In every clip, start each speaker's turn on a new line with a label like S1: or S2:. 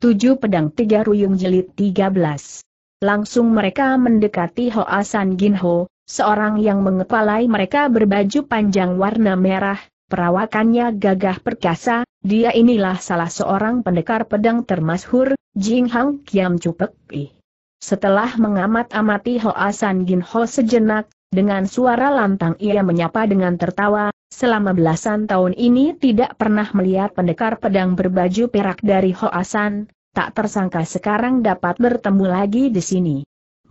S1: Tujuh pedang tiga ruyung jilid 13. Langsung mereka mendekati Hoa San Gin Ho, seorang yang mengepalai mereka berbaju panjang warna merah, perawakannya gagah perkasa, dia inilah salah seorang pendekar pedang termasyhur, Jing Hang Kiam Cupek Setelah mengamat-amati Hoa San Gin Ho sejenak, dengan suara lantang ia menyapa dengan tertawa, selama belasan tahun ini tidak pernah melihat pendekar pedang berbaju perak dari Hoasan, tak tersangka sekarang dapat bertemu lagi di sini.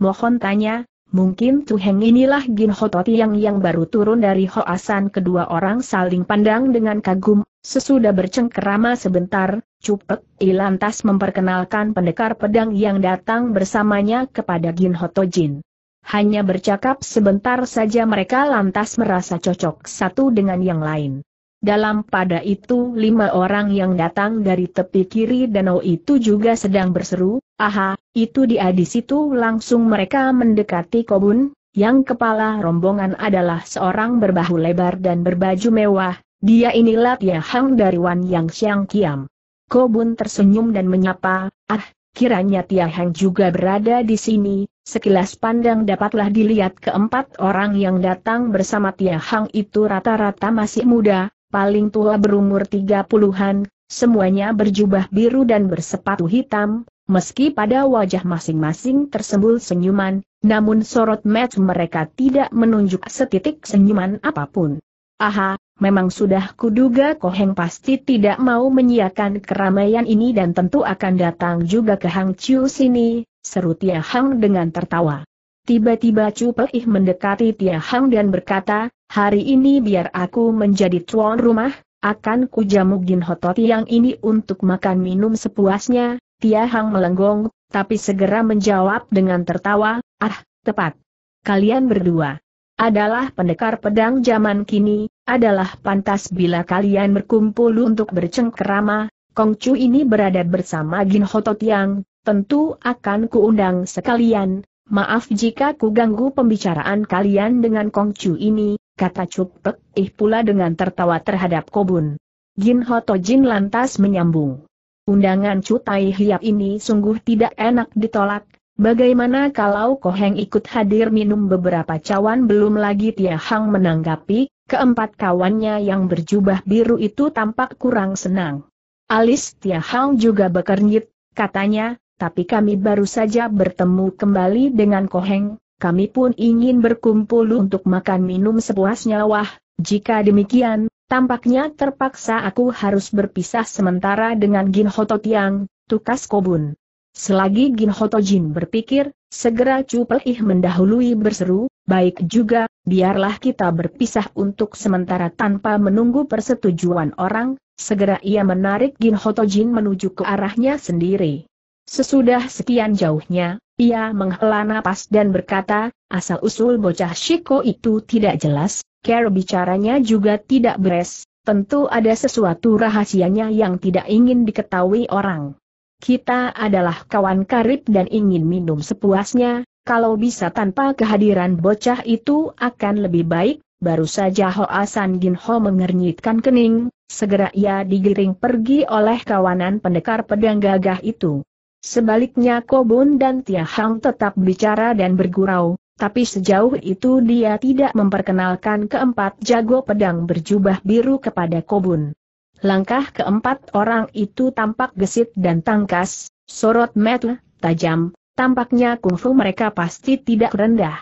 S1: Mohon tanya, mungkin Tuheng inilah Gin Hototi yang yang baru turun dari Hoasan kedua orang saling pandang dengan kagum, sesudah bercengkerama sebentar, Cupek Ilantas memperkenalkan pendekar pedang yang datang bersamanya kepada Gin Hotojin hanya bercakap sebentar saja mereka lantas merasa cocok satu dengan yang lain. Dalam pada itu lima orang yang datang dari tepi kiri danau itu juga sedang berseru, aha, itu dia di situ langsung mereka mendekati kobun, yang kepala rombongan adalah seorang berbahu lebar dan berbaju mewah, dia inilah Tia Hang dari Wan Yang Xiang Kiam. Kobun tersenyum dan menyapa, ah, kiranya Tia Hang juga berada di sini, Sekilas pandang dapatlah dilihat keempat orang yang datang bersama Tia Hang itu rata-rata masih muda, paling tua berumur tiga puluhan, semuanya berjubah biru dan bersepatu hitam, meski pada wajah masing-masing tersembul senyuman, namun sorot match mereka tidak menunjuk setitik senyuman apapun. Aha, memang sudah kuduga Koheng pasti tidak mau menyiakan keramaian ini dan tentu akan datang juga ke Hang Chiu sini, seru Tia Hang dengan tertawa. Tiba-tiba Chu Peih mendekati Tia Hang dan berkata, hari ini biar aku menjadi tuan rumah, akan kujamu Gin hotot yang ini untuk makan minum sepuasnya, Tia Hang melenggong, tapi segera menjawab dengan tertawa, ah, tepat. Kalian berdua adalah pendekar pedang zaman kini, adalah pantas bila kalian berkumpul untuk bercengkerama, Kongcu ini berada bersama Gin Hotot Yang, tentu akan kuundang sekalian, maaf jika kuganggu pembicaraan kalian dengan Kongcu ini, kata Cuk Ih pula dengan tertawa terhadap Kobun. Jin Hoto Jin lantas menyambung. Undangan Cutai Hiap ini sungguh tidak enak ditolak, Bagaimana kalau Koheng ikut hadir minum beberapa cawan belum lagi Tia Hang menanggapi, keempat kawannya yang berjubah biru itu tampak kurang senang. Alis Tia Hang juga bekernyit, katanya, tapi kami baru saja bertemu kembali dengan Koheng, kami pun ingin berkumpul untuk makan minum sepuasnya wah, jika demikian, tampaknya terpaksa aku harus berpisah sementara dengan Gin Hototiang, tukas kobun. Selagi Gin Jin berpikir, segera Chu Pelih mendahului berseru, baik juga, biarlah kita berpisah untuk sementara tanpa menunggu persetujuan orang, segera ia menarik Gin Jin menuju ke arahnya sendiri. Sesudah sekian jauhnya, ia menghela napas dan berkata, asal-usul bocah Shiko itu tidak jelas, care bicaranya juga tidak beres, tentu ada sesuatu rahasianya yang tidak ingin diketahui orang. Kita adalah kawan karib dan ingin minum sepuasnya, kalau bisa tanpa kehadiran bocah itu akan lebih baik, baru saja Hoa San Gin Ho mengernyitkan kening, segera ia digiring pergi oleh kawanan pendekar pedang gagah itu. Sebaliknya Kobun dan Tiahang tetap bicara dan bergurau, tapi sejauh itu dia tidak memperkenalkan keempat jago pedang berjubah biru kepada Kobun. Langkah keempat orang itu tampak gesit dan tangkas, sorot mata tajam, tampaknya kungfu mereka pasti tidak rendah.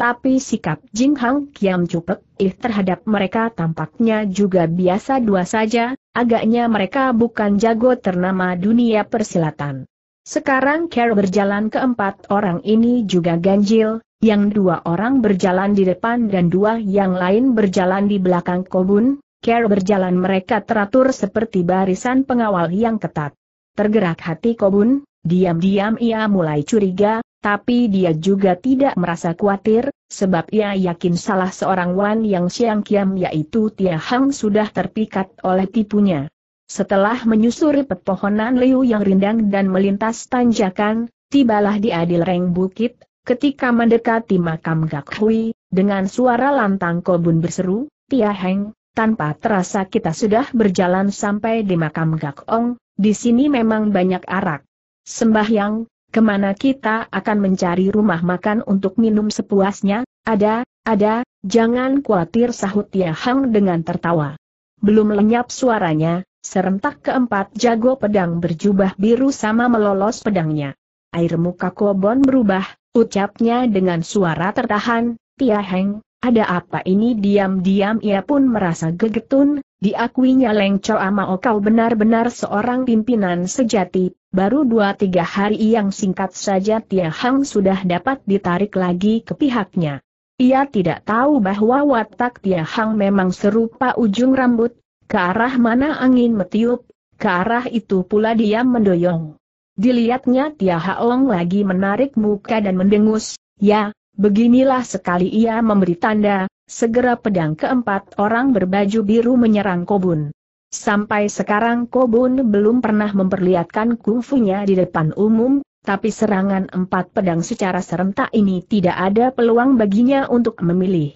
S1: Tapi sikap Jing Hang Kiam Cupek Ih terhadap mereka tampaknya juga biasa dua saja, agaknya mereka bukan jago ternama dunia persilatan. Sekarang Carol berjalan keempat orang ini juga ganjil, yang dua orang berjalan di depan dan dua yang lain berjalan di belakang kobun, Carol berjalan mereka teratur seperti barisan pengawal yang ketat. Tergerak hati kobun, diam-diam ia mulai curiga, tapi dia juga tidak merasa khawatir, sebab ia yakin salah seorang Wan yang siang kiam yaitu Tia Hang sudah terpikat oleh tipunya. Setelah menyusuri pepohonan liu yang rindang dan melintas tanjakan, tibalah di adil reng bukit, ketika mendekati makam Gak Hui, dengan suara lantang Kobun berseru, Tia Heng, tanpa terasa kita sudah berjalan sampai di makam Gak Ong, di sini memang banyak arak. Sembahyang, kemana kita akan mencari rumah makan untuk minum sepuasnya, ada, ada, jangan khawatir sahut Tia Heng dengan tertawa. Belum lenyap suaranya, Serentak keempat jago pedang berjubah biru sama melolos pedangnya. Air muka Kobon berubah, ucapnya dengan suara tertahan, Tia Heng, ada apa ini diam-diam ia pun merasa gegetun, diakuinya Leng Cho Amao kau benar-benar seorang pimpinan sejati, baru dua tiga hari yang singkat saja Tia Heng sudah dapat ditarik lagi ke pihaknya. Ia tidak tahu bahwa watak Tia Hang memang serupa ujung rambut, ke arah mana angin metiup, ke arah itu pula dia mendoyong. Dilihatnya Tia Haong lagi menarik muka dan mendengus, ya, beginilah sekali ia memberi tanda, segera pedang keempat orang berbaju biru menyerang Kobun. Sampai sekarang Kobun belum pernah memperlihatkan kungfunya di depan umum, tapi serangan empat pedang secara serentak ini tidak ada peluang baginya untuk memilih.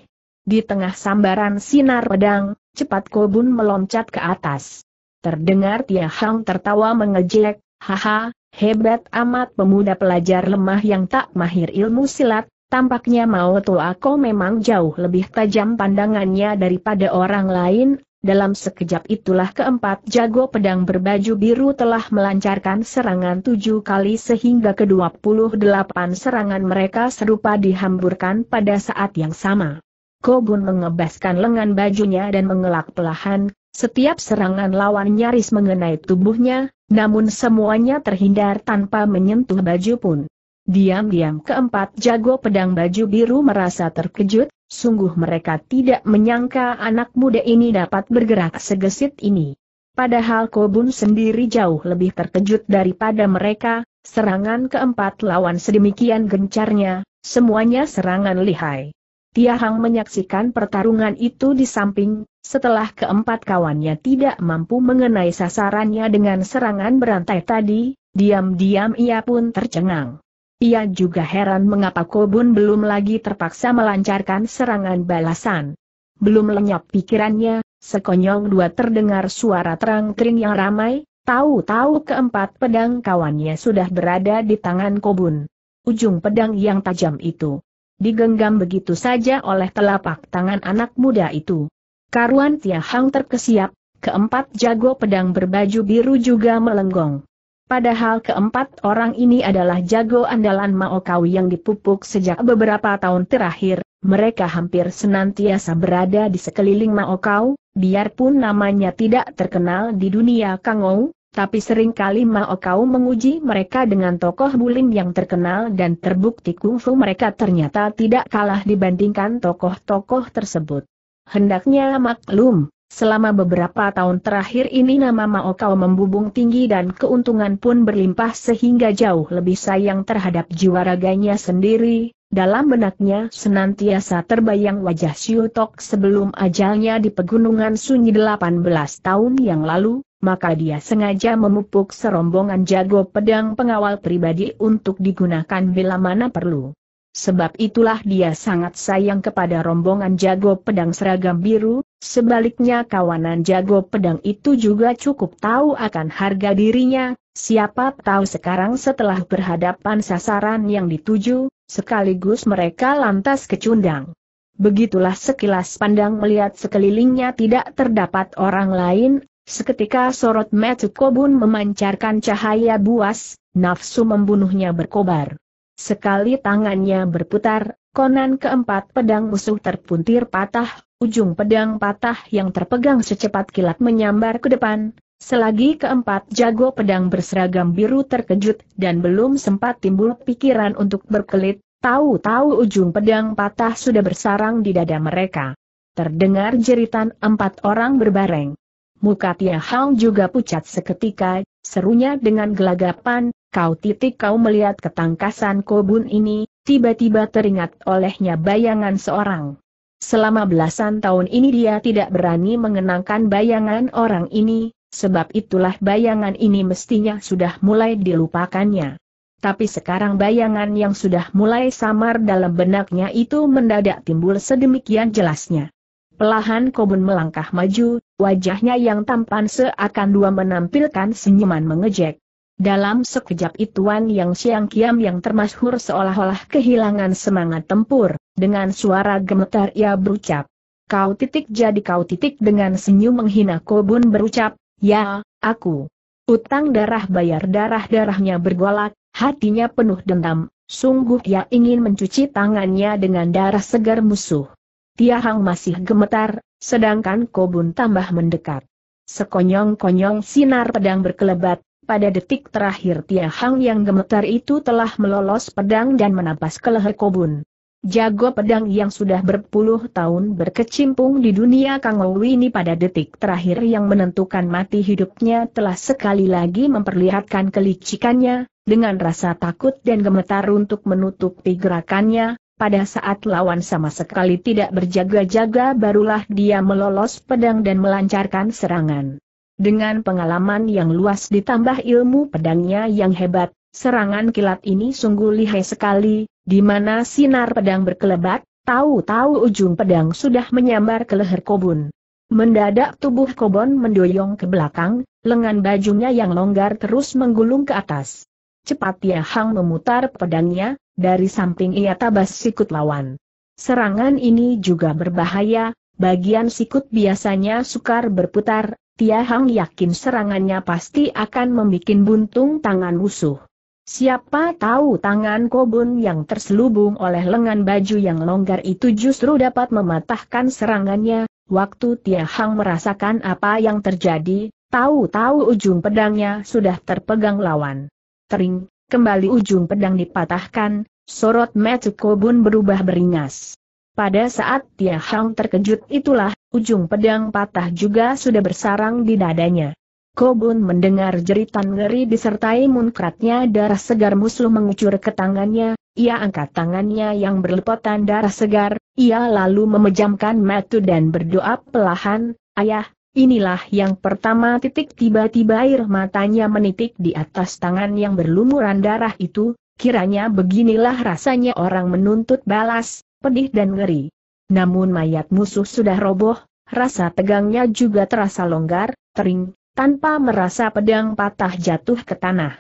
S1: Di tengah sambaran sinar pedang, cepat Kobun meloncat ke atas. Terdengar Tia Hang tertawa mengejek, haha, hebat amat pemuda pelajar lemah yang tak mahir ilmu silat, Tampaknya mau tua aku memang jauh lebih tajam pandangannya daripada orang lain, dalam sekejap itulah keempat jago pedang berbaju biru telah melancarkan serangan tujuh kali sehingga ke-28 serangan mereka serupa dihamburkan pada saat yang sama. Kobun mengebaskan lengan bajunya dan mengelak pelahan, setiap serangan lawan nyaris mengenai tubuhnya, namun semuanya terhindar tanpa menyentuh baju pun. Diam-diam keempat jago pedang baju biru merasa terkejut, sungguh mereka tidak menyangka anak muda ini dapat bergerak segesit ini. Padahal Kobun sendiri jauh lebih terkejut daripada mereka, serangan keempat lawan sedemikian gencarnya, semuanya serangan lihai. Tia Hang menyaksikan pertarungan itu di samping, setelah keempat kawannya tidak mampu mengenai sasarannya dengan serangan berantai tadi, diam-diam ia pun tercengang. Ia juga heran mengapa Kobun belum lagi terpaksa melancarkan serangan balasan. Belum lenyap pikirannya, sekonyong dua terdengar suara terang kering yang ramai, Tahu-tahu keempat pedang kawannya sudah berada di tangan Kobun. Ujung pedang yang tajam itu digenggam begitu saja oleh telapak tangan anak muda itu. Karuan Tiahang terkesiap, keempat jago pedang berbaju biru juga melenggong. Padahal keempat orang ini adalah jago andalan Maokau yang dipupuk sejak beberapa tahun terakhir, mereka hampir senantiasa berada di sekeliling Maokau, biarpun namanya tidak terkenal di dunia Kangou, tapi seringkali Mao Kau menguji mereka dengan tokoh Bulim yang terkenal dan terbukti kungfu mereka ternyata tidak kalah dibandingkan tokoh-tokoh tersebut. Hendaknya maklum, selama beberapa tahun terakhir ini nama Mao Kau membubung tinggi dan keuntungan pun berlimpah sehingga jauh lebih sayang terhadap jiwa raganya sendiri, dalam benaknya senantiasa terbayang wajah Siu Tok sebelum ajalnya di pegunungan sunyi 18 tahun yang lalu, maka dia sengaja memupuk serombongan jago pedang pengawal pribadi untuk digunakan bila mana perlu. Sebab itulah dia sangat sayang kepada rombongan jago pedang seragam biru, sebaliknya kawanan jago pedang itu juga cukup tahu akan harga dirinya, siapa tahu sekarang setelah berhadapan sasaran yang dituju, sekaligus mereka lantas kecundang. Begitulah sekilas pandang melihat sekelilingnya tidak terdapat orang lain, Seketika sorot mata Kobun memancarkan cahaya buas, nafsu membunuhnya berkobar. Sekali tangannya berputar, konan keempat pedang musuh terpuntir patah, ujung pedang patah yang terpegang secepat kilat menyambar ke depan. Selagi keempat jago pedang berseragam biru terkejut dan belum sempat timbul pikiran untuk berkelit, tahu-tahu ujung pedang patah sudah bersarang di dada mereka. Terdengar jeritan empat orang berbareng. Muka Tia Hang juga pucat seketika, serunya dengan gelagapan, kau titik kau melihat ketangkasan kobun ini, tiba-tiba teringat olehnya bayangan seorang. Selama belasan tahun ini dia tidak berani mengenangkan bayangan orang ini, sebab itulah bayangan ini mestinya sudah mulai dilupakannya. Tapi sekarang bayangan yang sudah mulai samar dalam benaknya itu mendadak timbul sedemikian jelasnya. Pelahan Kobun melangkah maju, wajahnya yang tampan seakan dua menampilkan senyuman mengejek. Dalam sekejap itu Yang Siang Kiam yang termasyhur seolah-olah kehilangan semangat tempur, dengan suara gemetar ia berucap. Kau titik jadi kau titik dengan senyum menghina Kobun berucap, ya, aku. Utang darah bayar darah-darahnya bergolak, hatinya penuh dendam, sungguh ia ingin mencuci tangannya dengan darah segar musuh. Tiahang masih gemetar, sedangkan Kobun tambah mendekat. Sekonyong-konyong sinar pedang berkelebat, pada detik terakhir Tiahang yang gemetar itu telah melolos pedang dan menapas ke leher Kobun. Jago pedang yang sudah berpuluh tahun berkecimpung di dunia Kang Owi ini pada detik terakhir yang menentukan mati hidupnya telah sekali lagi memperlihatkan kelicikannya, dengan rasa takut dan gemetar untuk menutupi gerakannya, pada saat lawan sama sekali tidak berjaga-jaga barulah dia melolos pedang dan melancarkan serangan. Dengan pengalaman yang luas ditambah ilmu pedangnya yang hebat, serangan kilat ini sungguh lihai sekali, di mana sinar pedang berkelebat, tahu-tahu ujung pedang sudah menyambar ke leher kobun. Mendadak tubuh kobon mendoyong ke belakang, lengan bajunya yang longgar terus menggulung ke atas. Cepat Hang memutar pedangnya, dari samping ia tabas sikut lawan. Serangan ini juga berbahaya, bagian sikut biasanya sukar berputar, Tia Hang yakin serangannya pasti akan membuat buntung tangan musuh. Siapa tahu tangan Kobun yang terselubung oleh lengan baju yang longgar itu justru dapat mematahkan serangannya, waktu Tia Hang merasakan apa yang terjadi, tahu-tahu ujung pedangnya sudah terpegang lawan. Tering, Kembali ujung pedang dipatahkan, sorot mata Kobun berubah beringas. Pada saat Tia Hang terkejut itulah, ujung pedang patah juga sudah bersarang di dadanya. Kobun mendengar jeritan ngeri disertai munkratnya darah segar musuh mengucur ke tangannya, ia angkat tangannya yang berlepotan darah segar, ia lalu memejamkan mata dan berdoa pelahan, Ayah, Inilah yang pertama titik tiba-tiba air matanya menitik di atas tangan yang berlumuran darah itu, kiranya beginilah rasanya orang menuntut balas, pedih dan ngeri. Namun mayat musuh sudah roboh, rasa tegangnya juga terasa longgar, tering. tanpa merasa pedang patah jatuh ke tanah.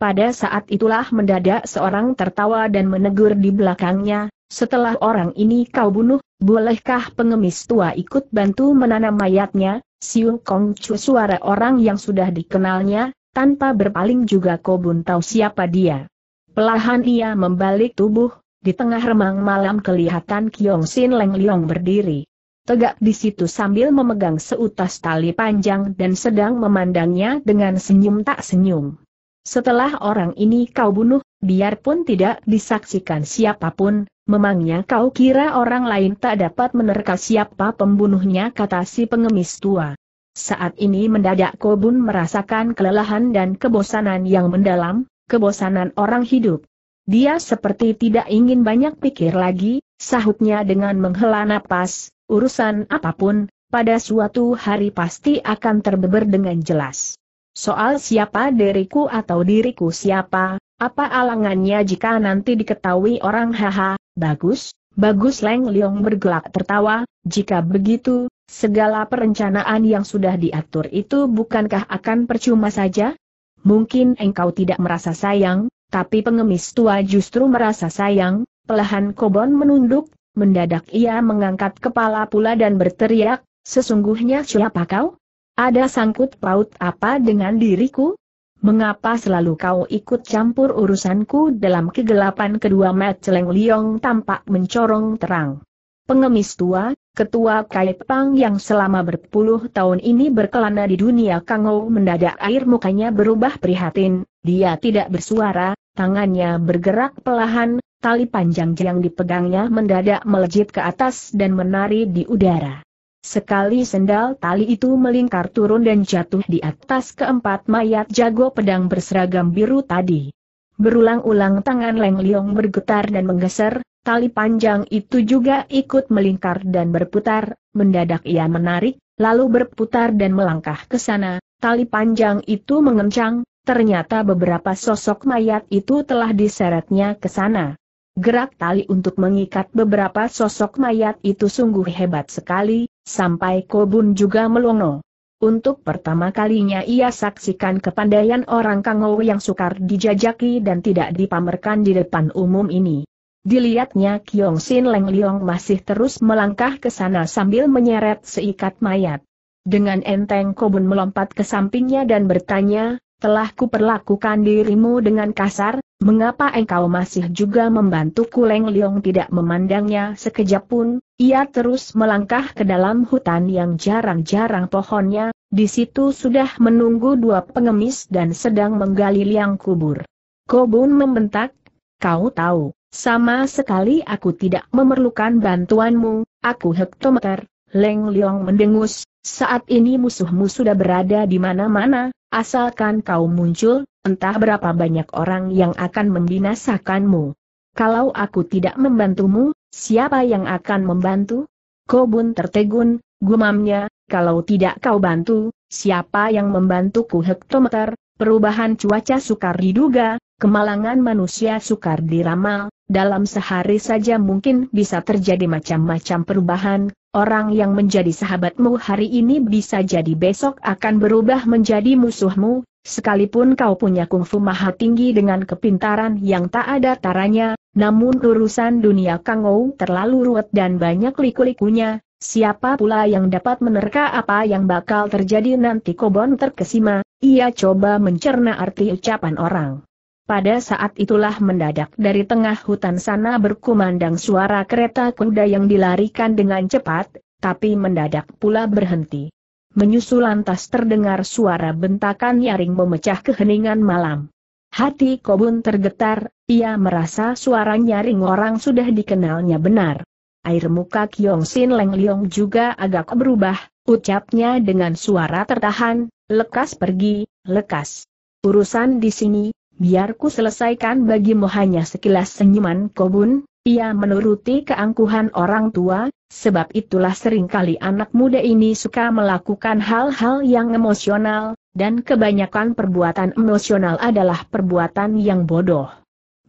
S1: Pada saat itulah mendadak seorang tertawa dan menegur di belakangnya, setelah orang ini kau bunuh, bolehkah pengemis tua ikut bantu menanam mayatnya? Siu Kong Chu suara orang yang sudah dikenalnya, tanpa berpaling juga Kobun tahu siapa dia. Pelahan ia membalik tubuh, di tengah remang malam kelihatan Kiong Sin Leng Liong berdiri. Tegak di situ sambil memegang seutas tali panjang dan sedang memandangnya dengan senyum tak senyum. Setelah orang ini kau bunuh, biarpun tidak disaksikan siapapun, Memangnya kau kira orang lain tak dapat menerka siapa pembunuhnya kata si pengemis tua. Saat ini mendadak Kobun merasakan kelelahan dan kebosanan yang mendalam, kebosanan orang hidup. Dia seperti tidak ingin banyak pikir lagi, sahutnya dengan menghela napas, urusan apapun, pada suatu hari pasti akan terbeber dengan jelas. Soal siapa diriku atau diriku siapa, apa alangannya jika nanti diketahui orang haha, Bagus, bagus Leng Leong bergelak tertawa, jika begitu, segala perencanaan yang sudah diatur itu bukankah akan percuma saja? Mungkin engkau tidak merasa sayang, tapi pengemis tua justru merasa sayang, pelahan kobon menunduk, mendadak ia mengangkat kepala pula dan berteriak, sesungguhnya siapa kau? Ada sangkut paut apa dengan diriku? Mengapa selalu kau ikut campur urusanku dalam kegelapan kedua mat celeng liong tampak mencorong terang? Pengemis tua, ketua Pang yang selama berpuluh tahun ini berkelana di dunia kango mendadak air mukanya berubah prihatin, dia tidak bersuara, tangannya bergerak pelahan, tali panjang yang dipegangnya mendadak melejit ke atas dan menari di udara. Sekali sendal tali itu melingkar turun dan jatuh di atas keempat mayat jago pedang berseragam biru tadi. Berulang-ulang tangan Leng Liong bergetar dan menggeser, tali panjang itu juga ikut melingkar dan berputar, mendadak ia menarik, lalu berputar dan melangkah ke sana, tali panjang itu mengencang, ternyata beberapa sosok mayat itu telah diseretnya ke sana. Gerak tali untuk mengikat beberapa sosok mayat itu sungguh hebat sekali, Sampai Kobun juga melongo. Untuk pertama kalinya ia saksikan kepandaian orang Kangou yang sukar dijajaki dan tidak dipamerkan di depan umum ini. Dilihatnya Kiong Sin Leng Liong masih terus melangkah ke sana sambil menyeret seikat mayat. Dengan enteng Kobun melompat ke sampingnya dan bertanya, telah kuperlakukan dirimu dengan kasar, mengapa engkau masih juga membantuku Leng Liong tidak memandangnya sekejap pun, ia terus melangkah ke dalam hutan yang jarang-jarang pohonnya, di situ sudah menunggu dua pengemis dan sedang menggali liang kubur. Kobun membentak, kau tahu, sama sekali aku tidak memerlukan bantuanmu, aku hektometer, Leng Leong mendengus, saat ini musuhmu sudah berada di mana-mana, asalkan kau muncul, entah berapa banyak orang yang akan membinasakanmu. Kalau aku tidak membantumu, Siapa yang akan membantu? Kobun tertegun, gumamnya, kalau tidak kau bantu, siapa yang membantuku hektometer, perubahan cuaca sukar diduga, kemalangan manusia sukar diramal, dalam sehari saja mungkin bisa terjadi macam-macam perubahan, orang yang menjadi sahabatmu hari ini bisa jadi besok akan berubah menjadi musuhmu, sekalipun kau punya kungfu maha tinggi dengan kepintaran yang tak ada taranya, namun urusan dunia Kangou terlalu ruwet dan banyak liku-likunya, siapa pula yang dapat menerka apa yang bakal terjadi nanti Kobon terkesima, ia coba mencerna arti ucapan orang. Pada saat itulah mendadak dari tengah hutan sana berkumandang suara kereta kuda yang dilarikan dengan cepat, tapi mendadak pula berhenti. Menyusul lantas terdengar suara bentakan nyaring memecah keheningan malam. Hati Kobun tergetar, ia merasa suara nyaring orang sudah dikenalnya benar. Air muka Kyong Sin Leng Leong juga agak berubah, ucapnya dengan suara tertahan, lekas pergi, lekas. Urusan di sini, biarku selesaikan bagimu hanya sekilas senyuman Kobun, ia menuruti keangkuhan orang tua, sebab itulah seringkali anak muda ini suka melakukan hal-hal yang emosional, dan kebanyakan perbuatan emosional adalah perbuatan yang bodoh.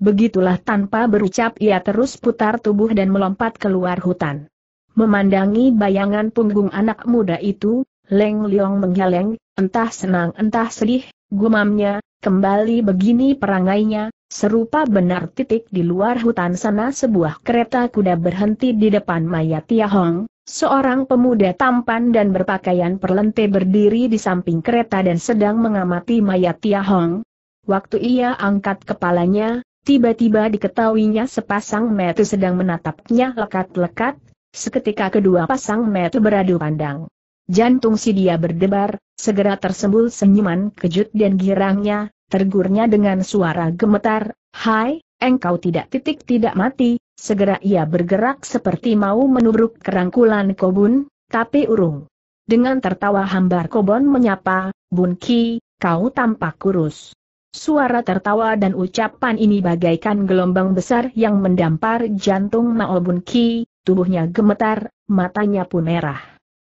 S1: Begitulah tanpa berucap ia terus putar tubuh dan melompat keluar hutan. Memandangi bayangan punggung anak muda itu, Leng Leong menggeleng, entah senang entah sedih, gumamnya, kembali begini perangainya, serupa benar titik di luar hutan sana sebuah kereta kuda berhenti di depan mayat Hong. Seorang pemuda tampan dan berpakaian perlente berdiri di samping kereta dan sedang mengamati mayat Tia Hong. Waktu ia angkat kepalanya, tiba-tiba diketahuinya sepasang metu sedang menatapnya lekat-lekat, seketika kedua pasang metu beradu pandang. Jantung si dia berdebar, segera tersembul senyuman kejut dan girangnya, tergurnya dengan suara gemetar, Hai, engkau tidak titik tidak mati, segera ia bergerak seperti mau menubruk kerangkulan kobun, tapi urung. Dengan tertawa hambar kobon menyapa, Bun Ki, kau tampak kurus. Suara tertawa dan ucapan ini bagaikan gelombang besar yang mendampar jantung Mao Bun Ki, tubuhnya gemetar, matanya pun merah.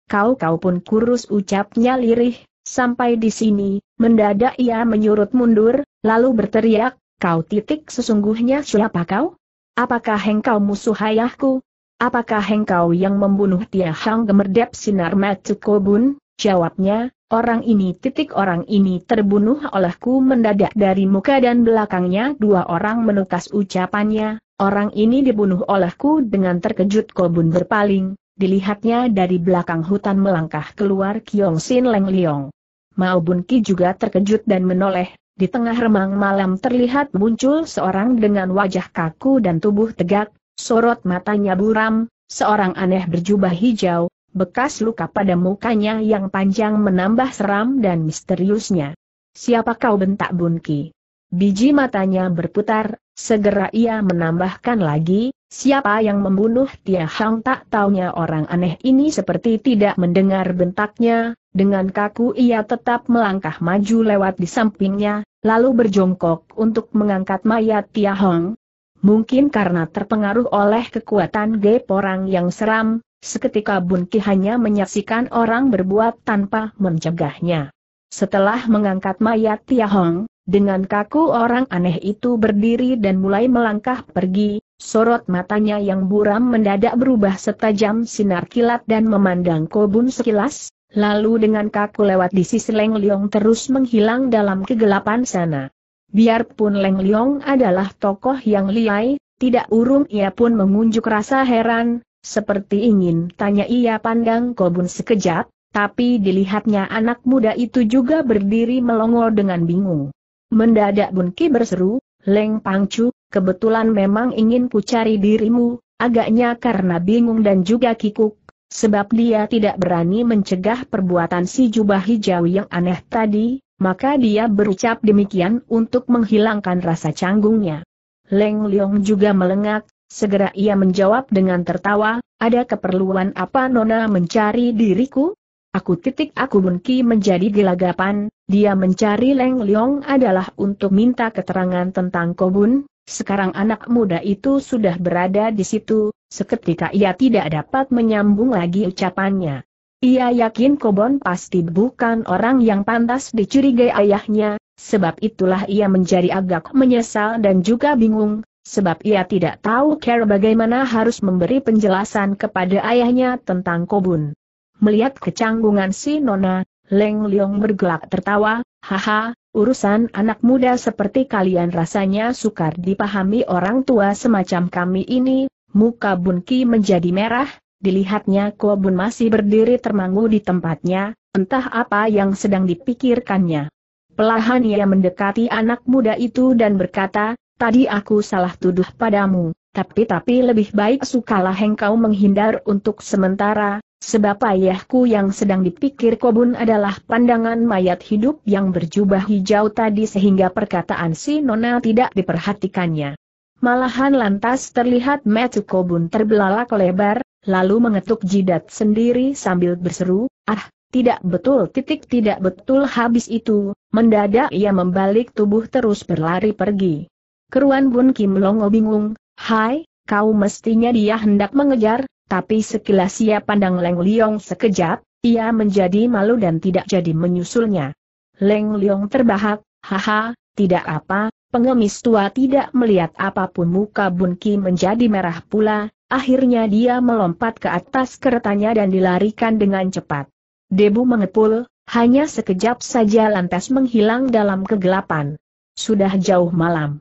S1: Kau-kau pun kurus ucapnya lirih, sampai di sini, mendadak ia menyurut mundur, lalu berteriak, Kau titik sesungguhnya siapa kau? Apakah hengkau musuh hayahku? Apakah hengkau yang membunuh Tia Hang gemerdep sinar Matukobun? Jawabnya, orang ini titik orang ini terbunuh olehku mendadak dari muka dan belakangnya dua orang menukas ucapannya, orang ini dibunuh olehku dengan terkejut Kobun berpaling, dilihatnya dari belakang hutan melangkah keluar Kiong Sin Leng Liong. Mao Ki juga terkejut dan menoleh, di tengah remang malam terlihat muncul seorang dengan wajah kaku dan tubuh tegak, sorot matanya buram, seorang aneh berjubah hijau, bekas luka pada mukanya yang panjang menambah seram dan misteriusnya. Siapa kau bentak Bunki? Biji matanya berputar, segera ia menambahkan lagi, siapa yang membunuh Tia Hang tak taunya orang aneh ini seperti tidak mendengar bentaknya, dengan kaku ia tetap melangkah maju lewat di sampingnya, lalu berjongkok untuk mengangkat mayat Tia Hong. Mungkin karena terpengaruh oleh kekuatan porang yang seram, seketika Bun Ki hanya menyaksikan orang berbuat tanpa mencegahnya. Setelah mengangkat mayat Tia Hong, dengan kaku orang aneh itu berdiri dan mulai melangkah pergi, sorot matanya yang buram mendadak berubah setajam sinar kilat dan memandang Kobun sekilas, Lalu dengan kaku lewat di sisi Leng Leong terus menghilang dalam kegelapan sana. Biarpun Leng Leong adalah tokoh yang liai, tidak urung ia pun mengunjuk rasa heran, seperti ingin tanya ia pandang kobun sekejap, tapi dilihatnya anak muda itu juga berdiri melongo dengan bingung. Mendadak Bun Ki berseru, Leng Pangcu, kebetulan memang ingin ku cari dirimu, agaknya karena bingung dan juga kikuk, Sebab dia tidak berani mencegah perbuatan si jubah hijau yang aneh tadi, maka dia berucap demikian untuk menghilangkan rasa canggungnya. Leng Leong juga melengak, segera ia menjawab dengan tertawa, ada keperluan apa Nona mencari diriku? Aku titik aku bunki menjadi gelagapan, dia mencari Leng Leong adalah untuk minta keterangan tentang Kobun, sekarang anak muda itu sudah berada di situ, seketika ia tidak dapat menyambung lagi ucapannya. Ia yakin Kobon pasti bukan orang yang pantas dicurigai ayahnya, sebab itulah ia menjadi agak menyesal dan juga bingung, sebab ia tidak tahu cara bagaimana harus memberi penjelasan kepada ayahnya tentang Kobun. Melihat kecanggungan si Nona, Leng Leong bergelak tertawa, haha, urusan anak muda seperti kalian rasanya sukar dipahami orang tua semacam kami ini, muka Bun Ki menjadi merah, dilihatnya Bun masih berdiri termangu di tempatnya, entah apa yang sedang dipikirkannya. Pelahan ia mendekati anak muda itu dan berkata, tadi aku salah tuduh padamu. Tapi-tapi lebih baik sukalah engkau menghindar untuk sementara, sebab ayahku yang sedang dipikir kobun adalah pandangan mayat hidup yang berjubah hijau tadi sehingga perkataan si Nona tidak diperhatikannya. Malahan lantas terlihat Metu Kobun terbelalak lebar, lalu mengetuk jidat sendiri sambil berseru, ah, tidak betul titik tidak betul habis itu, mendadak ia membalik tubuh terus berlari pergi. Keruan Bun Kim Longo bingung, Hai, kau mestinya dia hendak mengejar, tapi sekilas ia pandang Leng Liong sekejap, ia menjadi malu dan tidak jadi menyusulnya. Leng Liong terbahak, haha, tidak apa, pengemis tua tidak melihat apapun muka Bun Ki menjadi merah pula, akhirnya dia melompat ke atas keretanya dan dilarikan dengan cepat. Debu mengepul, hanya sekejap saja lantas menghilang dalam kegelapan. Sudah jauh malam.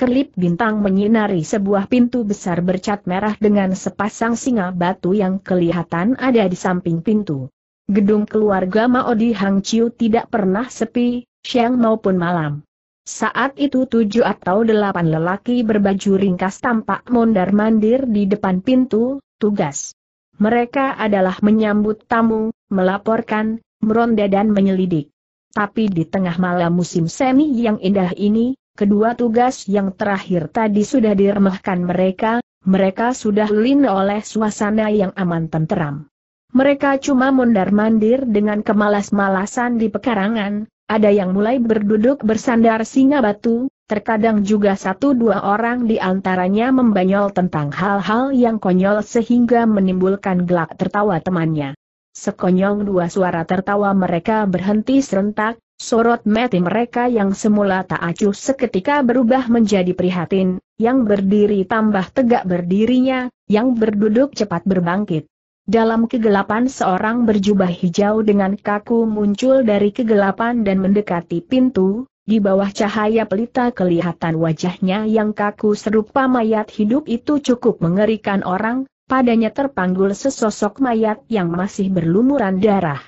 S1: Kerlip bintang menyinari sebuah pintu besar bercat merah dengan sepasang singa batu yang kelihatan ada di samping pintu. Gedung keluarga Mao di Hangqiu tidak pernah sepi, siang maupun malam. Saat itu tujuh atau delapan lelaki berbaju ringkas tampak mondar-mandir di depan pintu, tugas. Mereka adalah menyambut tamu, melaporkan, meronda dan menyelidik. Tapi di tengah malam musim semi yang indah ini, Kedua tugas yang terakhir tadi sudah diremehkan mereka, mereka sudah lin oleh suasana yang aman tenteram. Mereka cuma mondar-mandir dengan kemalas-malasan di pekarangan, ada yang mulai berduduk bersandar singa batu, terkadang juga satu dua orang di antaranya membanyol tentang hal-hal yang konyol sehingga menimbulkan gelak tertawa temannya. Sekonyong dua suara tertawa mereka berhenti serentak, Sorot mati mereka yang semula tak acuh seketika berubah menjadi prihatin, yang berdiri tambah tegak berdirinya, yang berduduk cepat berbangkit. Dalam kegelapan seorang berjubah hijau dengan kaku muncul dari kegelapan dan mendekati pintu, di bawah cahaya pelita kelihatan wajahnya yang kaku serupa mayat hidup itu cukup mengerikan orang, padanya terpanggul sesosok mayat yang masih berlumuran darah.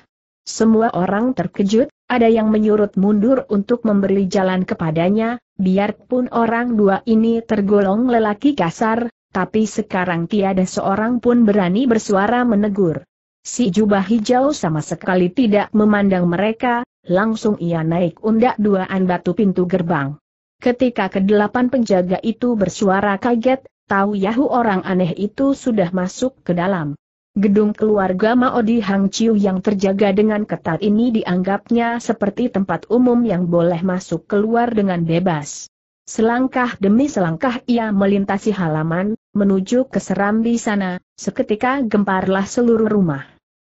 S1: Semua orang terkejut, ada yang menyurut mundur untuk memberi jalan kepadanya, biarpun orang dua ini tergolong lelaki kasar, tapi sekarang tiada seorang pun berani bersuara menegur. Si jubah hijau sama sekali tidak memandang mereka, langsung ia naik undak duaan batu pintu gerbang. Ketika kedelapan penjaga itu bersuara kaget, tahu Yahu orang aneh itu sudah masuk ke dalam. Gedung keluarga Mao di Hang Chiu yang terjaga dengan ketat ini dianggapnya seperti tempat umum yang boleh masuk keluar dengan bebas. Selangkah demi selangkah ia melintasi halaman, menuju ke serambi sana, seketika gemparlah seluruh rumah.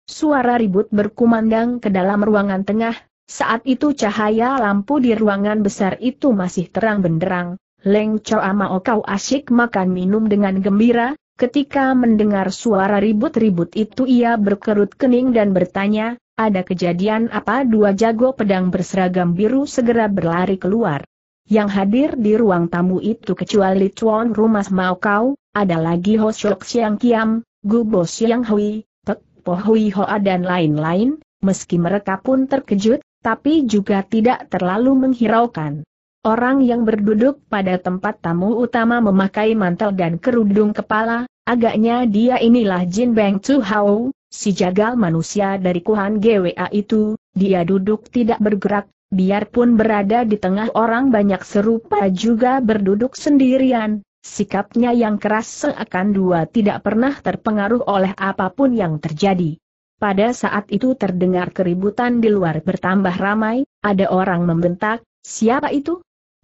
S1: Suara ribut berkumandang ke dalam ruangan tengah, saat itu cahaya lampu di ruangan besar itu masih terang benderang, Leng Chao Amao kau asyik makan minum dengan gembira, Ketika mendengar suara ribut-ribut itu ia berkerut kening dan bertanya, ada kejadian apa dua jago pedang berseragam biru segera berlari keluar. Yang hadir di ruang tamu itu kecuali Chuan rumah Mao Kau, ada lagi Ho Shok Siang Kiam, Bo Siang Hui, Pek Po Hui Hoa dan lain-lain, meski mereka pun terkejut, tapi juga tidak terlalu menghiraukan. Orang yang berduduk pada tempat tamu utama memakai mantel dan kerudung kepala, agaknya dia inilah Jin Beng Chu Hao, si jagal manusia dari Kuhan GWA itu, dia duduk tidak bergerak, biarpun berada di tengah orang banyak serupa juga berduduk sendirian, sikapnya yang keras seakan dua tidak pernah terpengaruh oleh apapun yang terjadi. Pada saat itu terdengar keributan di luar bertambah ramai, ada orang membentak, siapa itu?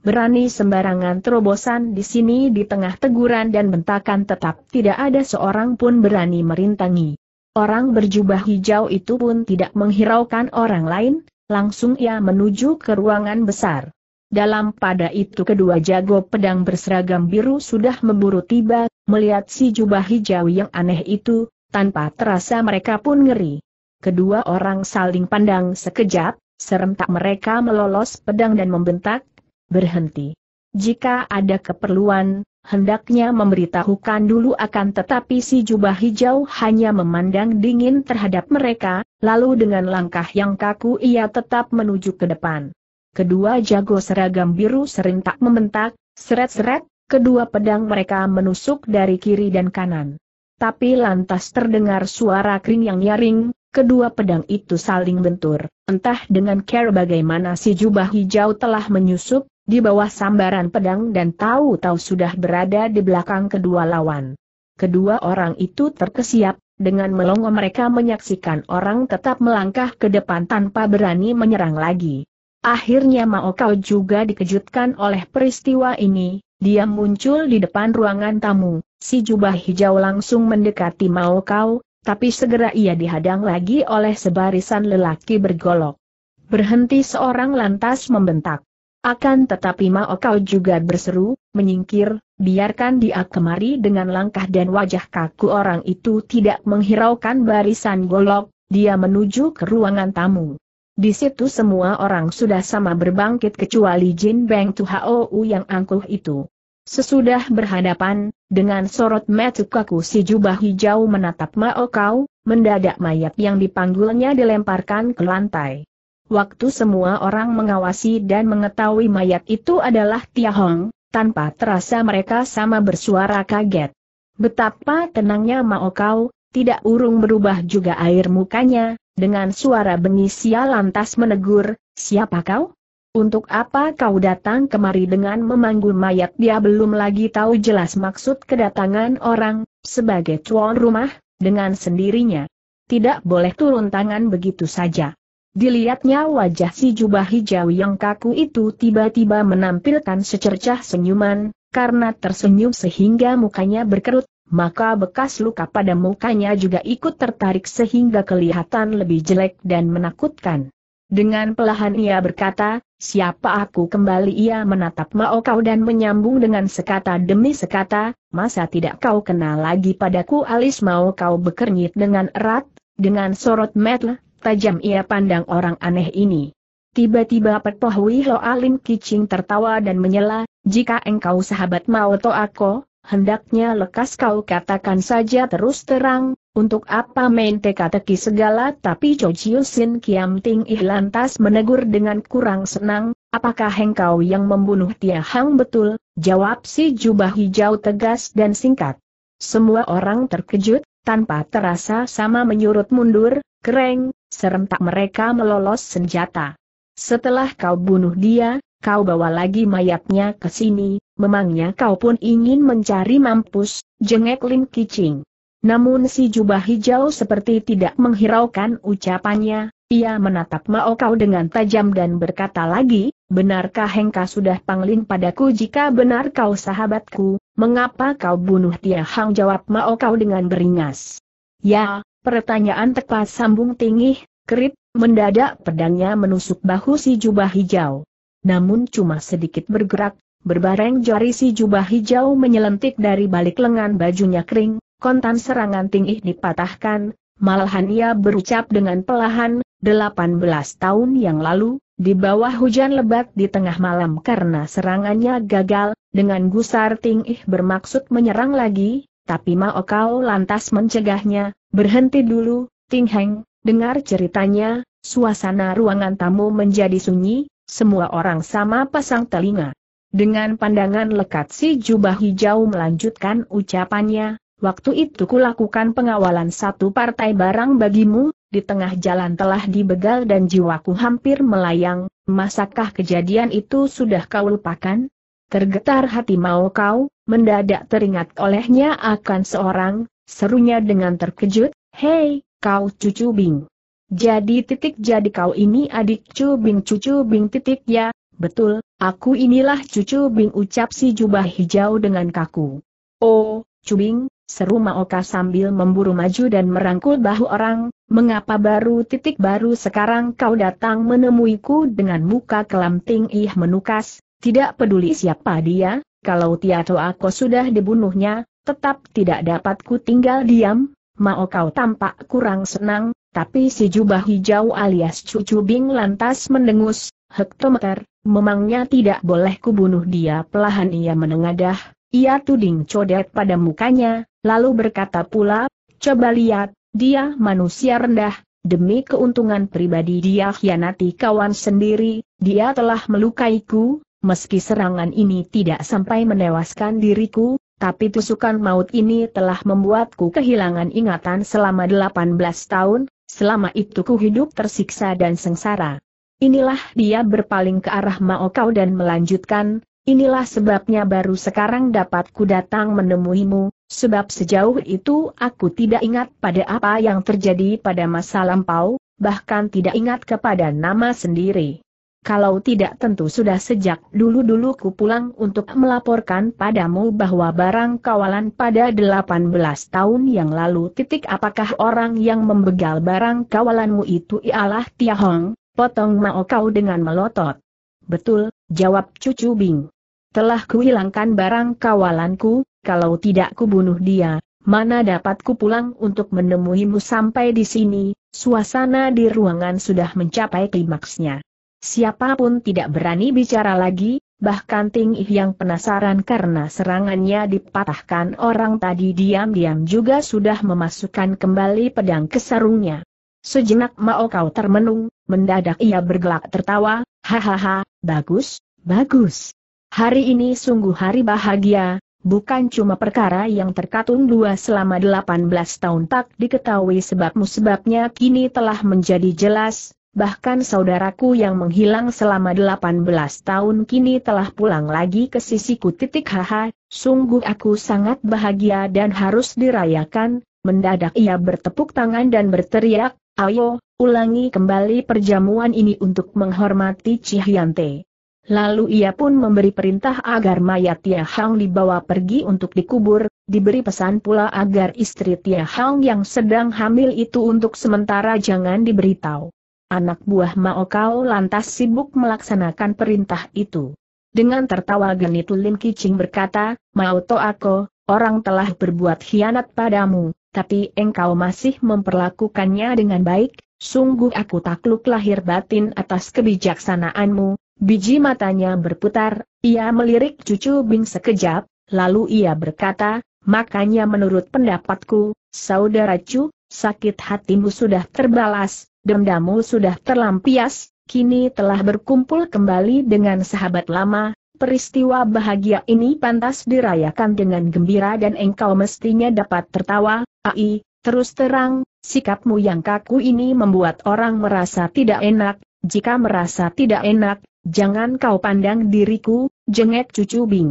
S1: berani sembarangan terobosan di sini di tengah teguran dan bentakan tetap tidak ada seorang pun berani merintangi. Orang berjubah hijau itu pun tidak menghiraukan orang lain, langsung ia menuju ke ruangan besar. Dalam pada itu kedua jago pedang berseragam biru sudah memburu tiba, melihat si jubah hijau yang aneh itu, tanpa terasa mereka pun ngeri. Kedua orang saling pandang sekejap, serentak mereka melolos pedang dan membentak, berhenti. Jika ada keperluan, hendaknya memberitahukan dulu akan tetapi si jubah hijau hanya memandang dingin terhadap mereka, lalu dengan langkah yang kaku ia tetap menuju ke depan. Kedua jago seragam biru serentak membentak, seret-seret, kedua pedang mereka menusuk dari kiri dan kanan. Tapi lantas terdengar suara kering yang nyaring, Kedua pedang itu saling bentur, entah dengan care bagaimana si jubah hijau telah menyusup, di bawah sambaran pedang dan tahu-tahu sudah berada di belakang kedua lawan. Kedua orang itu terkesiap, dengan melongo mereka menyaksikan orang tetap melangkah ke depan tanpa berani menyerang lagi. Akhirnya Mao Kau juga dikejutkan oleh peristiwa ini, dia muncul di depan ruangan tamu, si jubah hijau langsung mendekati Mao Kau, tapi segera ia dihadang lagi oleh sebarisan lelaki bergolok. Berhenti seorang lantas membentak. Akan tetapi Mao Kau juga berseru, menyingkir, biarkan dia kemari dengan langkah dan wajah kaku orang itu tidak menghiraukan barisan golok, dia menuju ke ruangan tamu. Di situ semua orang sudah sama berbangkit kecuali Jin Beng U yang angkuh itu. Sesudah berhadapan, dengan sorot mata kaku si jubah hijau menatap Mao Kau, mendadak mayat yang dipanggulnya dilemparkan ke lantai. Waktu semua orang mengawasi dan mengetahui mayat itu adalah Tia Hong, tanpa terasa mereka sama bersuara kaget. Betapa tenangnya Mao Kau, tidak urung berubah juga air mukanya, dengan suara ia lantas menegur, siapa kau? Untuk apa kau datang kemari dengan memanggul mayat dia belum lagi tahu jelas maksud kedatangan orang, sebagai tuan rumah, dengan sendirinya. Tidak boleh turun tangan begitu saja. Dilihatnya wajah si jubah hijau yang kaku itu tiba-tiba menampilkan secercah senyuman, karena tersenyum sehingga mukanya berkerut, maka bekas luka pada mukanya juga ikut tertarik sehingga kelihatan lebih jelek dan menakutkan. Dengan pelahan ia berkata, siapa aku kembali ia menatap Mao kau dan menyambung dengan sekata demi sekata, masa tidak kau kenal lagi padaku alis Mao kau bekernyit dengan erat, dengan sorot mata tajam ia pandang orang aneh ini. Tiba-tiba petpohui Lo Alim Kicing tertawa dan menyela, jika engkau sahabat Maoto Ako, hendaknya lekas kau katakan saja terus terang, untuk apa main teka-teki segala tapi Chojiu Sin Kiam Ting Ih lantas menegur dengan kurang senang, apakah engkau yang membunuh Tia Hang betul, jawab si jubah hijau tegas dan singkat. Semua orang terkejut, tanpa terasa sama menyurut mundur, kereng, serentak mereka melolos senjata. Setelah kau bunuh dia, kau bawa lagi mayatnya ke sini, memangnya kau pun ingin mencari mampus, jengek Lim Kicing. Namun si jubah hijau seperti tidak menghiraukan ucapannya, ia menatap Mao Kau dengan tajam dan berkata lagi, benarkah Hengka sudah pangling padaku jika benar kau sahabatku, mengapa kau bunuh dia? Hang jawab Mao Kau dengan beringas. Ya, Pertanyaan tepat sambung tinggi, kerip, mendadak pedangnya menusuk bahu si jubah hijau. Namun cuma sedikit bergerak, berbareng jari si jubah hijau menyelentik dari balik lengan bajunya kering, kontan serangan tinggi dipatahkan, malahan ia berucap dengan pelahan, 18 tahun yang lalu, di bawah hujan lebat di tengah malam karena serangannya gagal, dengan gusar tingih bermaksud menyerang lagi, tapi Mao Kau lantas mencegahnya, Berhenti dulu, Ting Heng, dengar ceritanya, suasana ruangan tamu menjadi sunyi, semua orang sama pasang telinga. Dengan pandangan lekat si jubah hijau melanjutkan ucapannya, waktu itu kulakukan pengawalan satu partai barang bagimu, di tengah jalan telah dibegal dan jiwaku hampir melayang, masakah kejadian itu sudah kau lupakan? Tergetar hati mau kau, mendadak teringat olehnya akan seorang, Serunya dengan terkejut, Hei, kau cucu Bing. Jadi titik jadi kau ini adik cucu Bing cucu Bing titik ya, betul, aku inilah cucu Bing ucap si jubah hijau dengan kaku. Oh, cucu Bing, seru Maoka sambil memburu maju dan merangkul bahu orang, mengapa baru titik baru sekarang kau datang menemuiku dengan muka kelam Ting Ih menukas, tidak peduli siapa dia, kalau Tiato aku sudah dibunuhnya, tetap tidak dapat ku tinggal diam, mau kau tampak kurang senang, tapi si jubah hijau alias cucu bing lantas mendengus, hektometer, memangnya tidak boleh kubunuh dia pelahan ia menengadah, ia tuding codet pada mukanya, lalu berkata pula, coba lihat, dia manusia rendah, demi keuntungan pribadi dia khianati kawan sendiri, dia telah melukaiku, meski serangan ini tidak sampai menewaskan diriku, tapi tusukan maut ini telah membuatku kehilangan ingatan selama 18 tahun, selama itu ku hidup tersiksa dan sengsara. Inilah dia berpaling ke arah Maokau dan melanjutkan, inilah sebabnya baru sekarang dapat ku datang menemuimu, sebab sejauh itu aku tidak ingat pada apa yang terjadi pada masa lampau, bahkan tidak ingat kepada nama sendiri kalau tidak tentu sudah sejak dulu-dulu ku pulang untuk melaporkan padamu bahwa barang kawalan pada 18 tahun yang lalu titik apakah orang yang membegal barang kawalanmu itu ialah Tia Hong? potong mau kau dengan melotot. Betul, jawab cucu Bing. Telah kuhilangkan barang kawalanku, kalau tidak kubunuh dia, mana dapatku pulang untuk menemuimu sampai di sini, suasana di ruangan sudah mencapai klimaksnya. Siapapun tidak berani bicara lagi, bahkan Ting Ih yang penasaran karena serangannya dipatahkan orang tadi diam-diam juga sudah memasukkan kembali pedang ke sarungnya. Sejenak Mao Kau termenung, mendadak ia bergelak tertawa, hahaha, bagus, bagus. Hari ini sungguh hari bahagia, bukan cuma perkara yang terkatung dua selama 18 tahun tak diketahui sebab sebabnya kini telah menjadi jelas, bahkan saudaraku yang menghilang selama 18 tahun kini telah pulang lagi ke sisiku titik haha, sungguh aku sangat bahagia dan harus dirayakan, mendadak ia bertepuk tangan dan berteriak, ayo, ulangi kembali perjamuan ini untuk menghormati Cihyante. Lalu ia pun memberi perintah agar mayat Tia Hang dibawa pergi untuk dikubur, diberi pesan pula agar istri Tia Hang yang sedang hamil itu untuk sementara jangan diberitahu. Anak buah Mao Kau lantas sibuk melaksanakan perintah itu. Dengan tertawa genit Lin Kicing berkata, Mao To Ako, orang telah berbuat hianat padamu, tapi engkau masih memperlakukannya dengan baik, sungguh aku takluk lahir batin atas kebijaksanaanmu, biji matanya berputar, ia melirik cucu Bing sekejap, lalu ia berkata, makanya menurut pendapatku, saudara Chu, sakit hatimu sudah terbalas, Dendammu sudah terlampias, kini telah berkumpul kembali dengan sahabat lama, peristiwa bahagia ini pantas dirayakan dengan gembira dan engkau mestinya dapat tertawa, ai, terus terang, sikapmu yang kaku ini membuat orang merasa tidak enak, jika merasa tidak enak, jangan kau pandang diriku, jengek cucu Bing.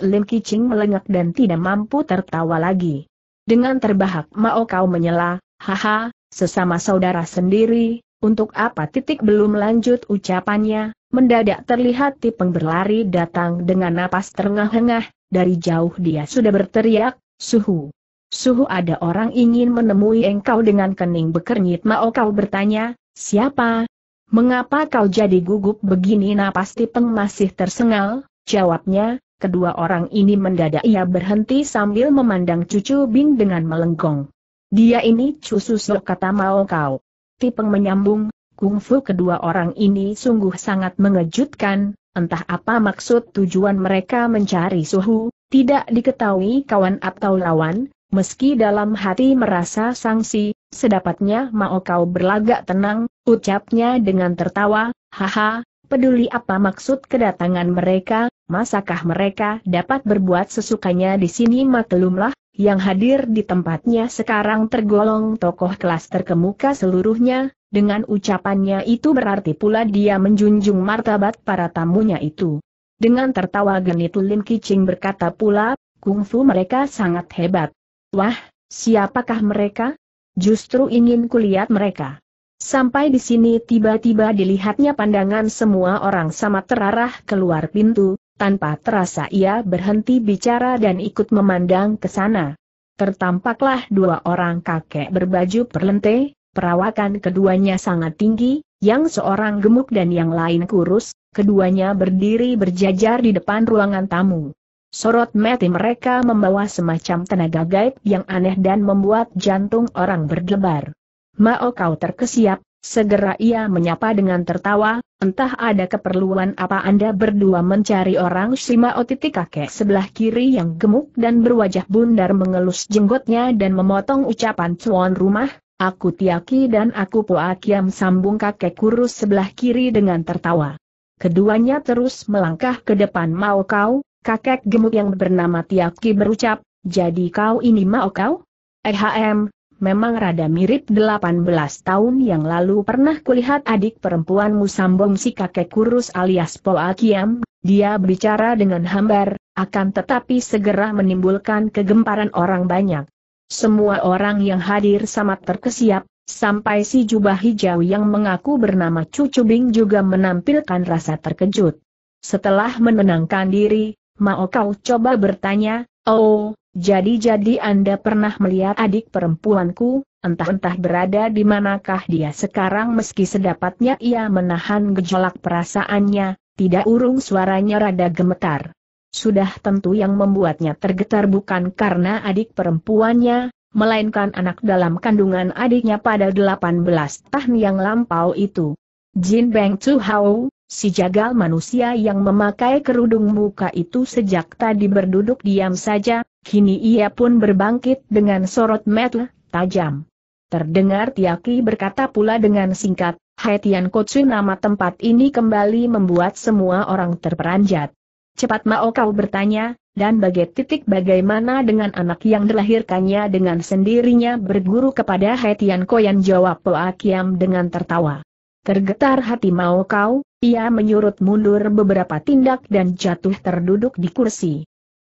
S1: Lim Kicing melengak dan tidak mampu tertawa lagi. Dengan terbahak mau kau menyela, haha, sesama saudara sendiri, untuk apa titik belum lanjut ucapannya, mendadak terlihat Tipeng berlari datang dengan napas terengah-engah, dari jauh dia sudah berteriak, suhu. Suhu ada orang ingin menemui engkau dengan kening bekernyit mau kau bertanya, siapa? Mengapa kau jadi gugup begini napas Tipeng masih tersengal, jawabnya, Kedua orang ini mendadak ia berhenti sambil memandang cucu Bing dengan melengkung. Dia ini cususo kata mau kau. Tipeng menyambung, kungfu kedua orang ini sungguh sangat mengejutkan, entah apa maksud tujuan mereka mencari suhu, tidak diketahui kawan atau lawan, meski dalam hati merasa sangsi, sedapatnya mau kau berlagak tenang, ucapnya dengan tertawa, haha, peduli apa maksud kedatangan mereka, masakah mereka dapat berbuat sesukanya di sini maklumlah, yang hadir di tempatnya sekarang tergolong tokoh kelas terkemuka seluruhnya, dengan ucapannya itu berarti pula dia menjunjung martabat para tamunya itu. Dengan tertawa genit Lin Kiching berkata pula, kungfu mereka sangat hebat. Wah, siapakah mereka? Justru ingin kulihat mereka. Sampai di sini tiba-tiba dilihatnya pandangan semua orang sama terarah keluar pintu, tanpa terasa ia berhenti bicara dan ikut memandang ke sana. Tertampaklah dua orang kakek berbaju perlente, perawakan keduanya sangat tinggi, yang seorang gemuk dan yang lain kurus, keduanya berdiri berjajar di depan ruangan tamu. Sorot mati mereka membawa semacam tenaga gaib yang aneh dan membuat jantung orang berdebar. Mao kau terkesiap, Segera ia menyapa dengan tertawa, entah ada keperluan apa Anda berdua mencari orang Sima Otiti kakek sebelah kiri yang gemuk dan berwajah bundar mengelus jenggotnya dan memotong ucapan tuan rumah, aku Tiaki dan aku Poakiam sambung kakek kurus sebelah kiri dengan tertawa. Keduanya terus melangkah ke depan mau kau, kakek gemuk yang bernama Tiaki berucap, jadi kau ini mau kau? Ehm, memang rada mirip 18 tahun yang lalu pernah kulihat adik perempuanmu sambong si kakek kurus alias Poa Kiam, dia bicara dengan hambar, akan tetapi segera menimbulkan kegemparan orang banyak. Semua orang yang hadir sama terkesiap, sampai si jubah hijau yang mengaku bernama Cucu Bing juga menampilkan rasa terkejut. Setelah menenangkan diri, mau kau coba bertanya, oh, jadi-jadi Anda pernah melihat adik perempuanku, entah-entah berada di manakah dia sekarang meski sedapatnya ia menahan gejolak perasaannya, tidak urung suaranya rada gemetar. Sudah tentu yang membuatnya tergetar bukan karena adik perempuannya, melainkan anak dalam kandungan adiknya pada 18 tahun yang lampau itu. Jin Beng Chu Hao, si jagal manusia yang memakai kerudung muka itu sejak tadi berduduk diam saja, Kini ia pun berbangkit dengan sorot mata tajam. Terdengar Tiaki berkata pula dengan singkat, Tian Kotsu nama tempat ini kembali membuat semua orang terperanjat. Cepat mau kau bertanya, dan bagai titik bagaimana dengan anak yang dilahirkannya dengan sendirinya berguru kepada Tian Koyan jawab Poakiam dengan tertawa. Tergetar hati mau kau, ia menyurut mundur beberapa tindak dan jatuh terduduk di kursi.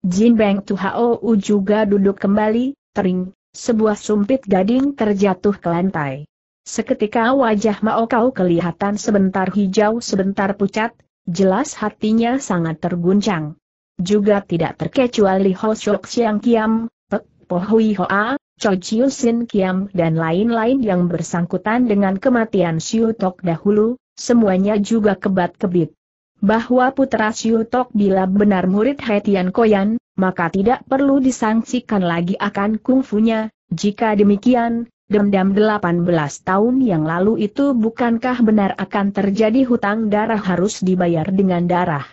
S1: Jin Beng Tuhao juga duduk kembali, tering, sebuah sumpit gading terjatuh ke lantai. Seketika wajah Mao Kau kelihatan sebentar hijau sebentar pucat, jelas hatinya sangat terguncang. Juga tidak terkecuali Ho Shok Siang Kiam, Pek Po Hui Hoa, Cho Chiu Sin Kiam dan lain-lain yang bersangkutan dengan kematian Siu Tok dahulu, semuanya juga kebat-kebit bahwa putra Tok bila benar murid Hetian Koyan, maka tidak perlu disangsikan lagi akan kungfunya, jika demikian, dendam 18 tahun yang lalu itu bukankah benar akan terjadi hutang darah harus dibayar dengan darah.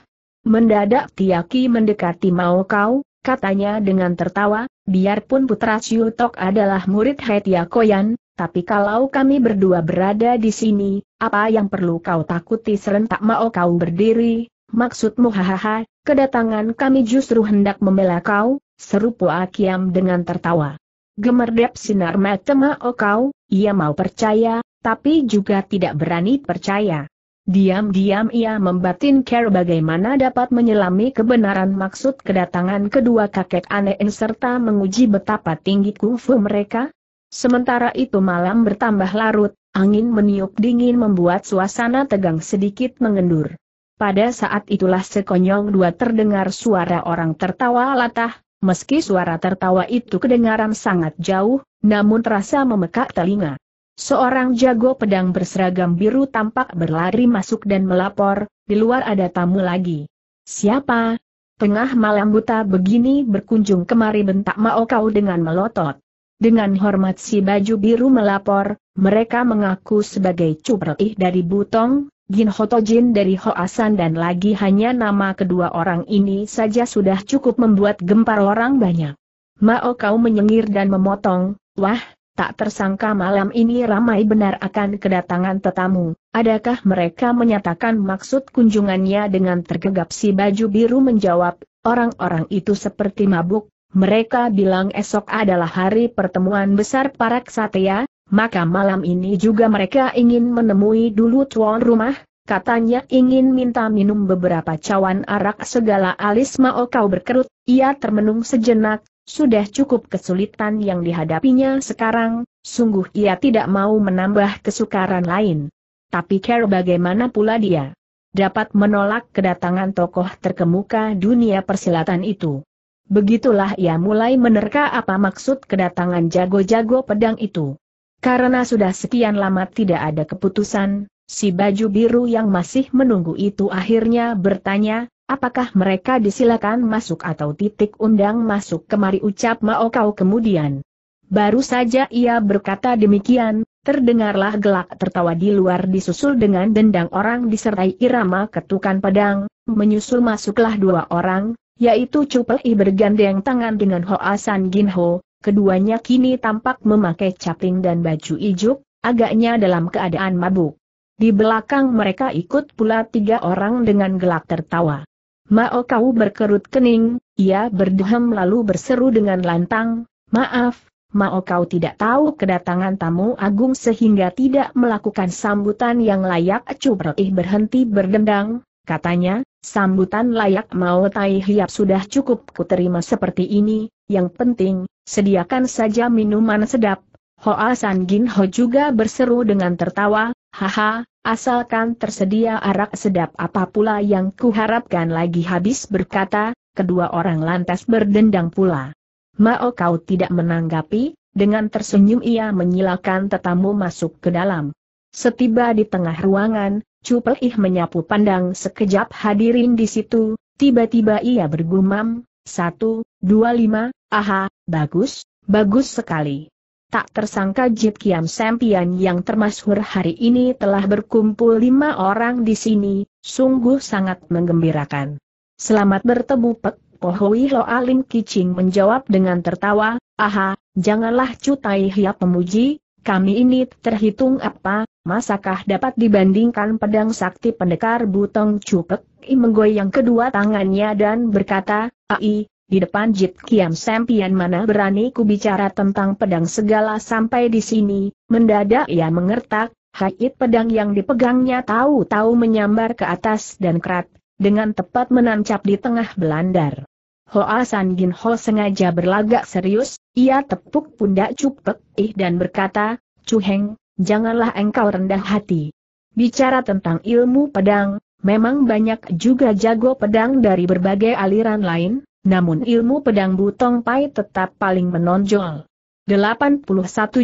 S1: Mendadak Tiaki mendekati mau kau, katanya dengan tertawa, biarpun putra Tok adalah murid Hetia Koyan, tapi kalau kami berdua berada di sini, apa yang perlu kau takuti serentak mau kau berdiri? Maksudmu hahaha, kedatangan kami justru hendak membela kau, seru Kiam dengan tertawa. Gemerdep sinar mata mau kau, ia mau percaya, tapi juga tidak berani percaya. Diam-diam ia membatin care bagaimana dapat menyelami kebenaran maksud kedatangan kedua kakek aneh serta menguji betapa tinggi kungfu mereka, Sementara itu malam bertambah larut, angin meniup dingin membuat suasana tegang sedikit mengendur. Pada saat itulah sekonyong dua terdengar suara orang tertawa latah, meski suara tertawa itu kedengaran sangat jauh, namun terasa memekak telinga. Seorang jago pedang berseragam biru tampak berlari masuk dan melapor, di luar ada tamu lagi. Siapa? Tengah malam buta begini berkunjung kemari bentak Mao kau dengan melotot. Dengan hormat si baju biru melapor, mereka mengaku sebagai Cuprih dari Butong, Jin Hotojin dari Hoasan dan lagi hanya nama kedua orang ini saja sudah cukup membuat gempar orang banyak. Mao kau menyengir dan memotong, wah, tak tersangka malam ini ramai benar akan kedatangan tetamu. Adakah mereka menyatakan maksud kunjungannya dengan tergegap si baju biru menjawab, orang-orang itu seperti mabuk, mereka bilang esok adalah hari pertemuan besar para ksatria, maka malam ini juga mereka ingin menemui dulu tuan rumah, katanya ingin minta minum beberapa cawan arak segala alis mau kau berkerut, ia termenung sejenak, sudah cukup kesulitan yang dihadapinya sekarang, sungguh ia tidak mau menambah kesukaran lain. Tapi care bagaimana pula dia? Dapat menolak kedatangan tokoh terkemuka dunia persilatan itu. Begitulah ia mulai menerka apa maksud kedatangan jago-jago pedang itu. Karena sudah sekian lama tidak ada keputusan, si baju biru yang masih menunggu itu akhirnya bertanya, apakah mereka disilakan masuk atau titik undang masuk kemari ucap Mao Kau kemudian. Baru saja ia berkata demikian, terdengarlah gelak tertawa di luar disusul dengan dendang orang disertai irama ketukan pedang, menyusul masuklah dua orang, yaitu Chu Pei bergandeng tangan dengan Hoa San Gin Ho, keduanya kini tampak memakai caping dan baju ijuk, agaknya dalam keadaan mabuk. Di belakang mereka ikut pula tiga orang dengan gelak tertawa. Mao Kau berkerut kening, ia berdehem lalu berseru dengan lantang, maaf, Mao Kau tidak tahu kedatangan tamu agung sehingga tidak melakukan sambutan yang layak Chu berhenti berdendang, katanya, sambutan layak mau tai hiap sudah cukup kuterima seperti ini, yang penting, sediakan saja minuman sedap. Hoa San Gin Ho juga berseru dengan tertawa, haha, asalkan tersedia arak sedap apa pula yang kuharapkan lagi habis berkata, kedua orang lantas berdendang pula. Mao kau tidak menanggapi, dengan tersenyum ia menyilakan tetamu masuk ke dalam. Setiba di tengah ruangan, Cupel Ih menyapu pandang sekejap hadirin di situ, tiba-tiba ia bergumam, satu, dua lima, aha, bagus, bagus sekali. Tak tersangka Jit Kiam Sempian yang termasuk hari ini telah berkumpul lima orang di sini, sungguh sangat menggembirakan. Selamat bertemu Pek Pohui Lo Alim Kicing menjawab dengan tertawa, aha, janganlah Cutai Hiap pemuji kami ini terhitung apa, masakah dapat dibandingkan pedang sakti pendekar Butong Cupek, I menggoyang kedua tangannya dan berkata, Ai, di depan Jit Kiam Sempian mana berani ku bicara tentang pedang segala sampai di sini, mendadak ia mengertak, Hakit pedang yang dipegangnya tahu-tahu menyambar ke atas dan kerat, dengan tepat menancap di tengah belandar. Hoa San Gin Ho sengaja berlagak serius, ia tepuk pundak Cupek Ih dan berkata, Cuheng, janganlah engkau rendah hati. Bicara tentang ilmu pedang, memang banyak juga jago pedang dari berbagai aliran lain, namun ilmu pedang Butong Pai tetap paling menonjol. 81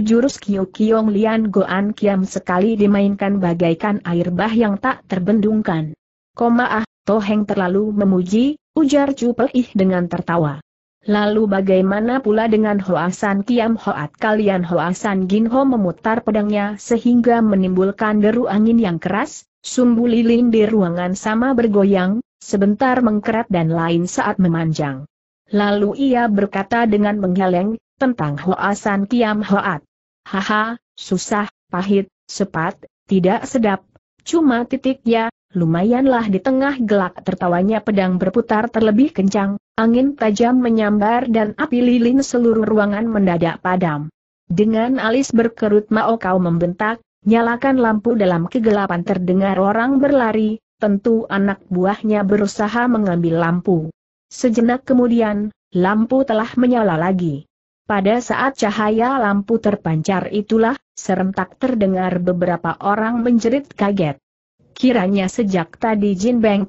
S1: jurus Kiyo Kiyong Lian Goan Kiam sekali dimainkan bagaikan air bah yang tak terbendungkan. Koma ah, Toheng terlalu memuji, ujar Cupel Ih dengan tertawa. Lalu bagaimana pula dengan Hoasan Kiam Hoat kalian Hoasan Gin Ho memutar pedangnya sehingga menimbulkan deru angin yang keras, sumbu lilin di ruangan sama bergoyang, sebentar mengkerat dan lain saat memanjang. Lalu ia berkata dengan menggeleng, tentang Hoasan Kiam Hoat. Haha, susah, pahit, sepat, tidak sedap, cuma titik ya, lumayanlah di tengah gelak tertawanya pedang berputar terlebih kencang, Angin tajam menyambar dan api lilin seluruh ruangan mendadak padam. Dengan alis berkerut Mao Kau membentak, nyalakan lampu dalam kegelapan terdengar orang berlari, tentu anak buahnya berusaha mengambil lampu. Sejenak kemudian, lampu telah menyala lagi. Pada saat cahaya lampu terpancar itulah, serentak terdengar beberapa orang menjerit kaget. Kiranya sejak tadi Jin Beng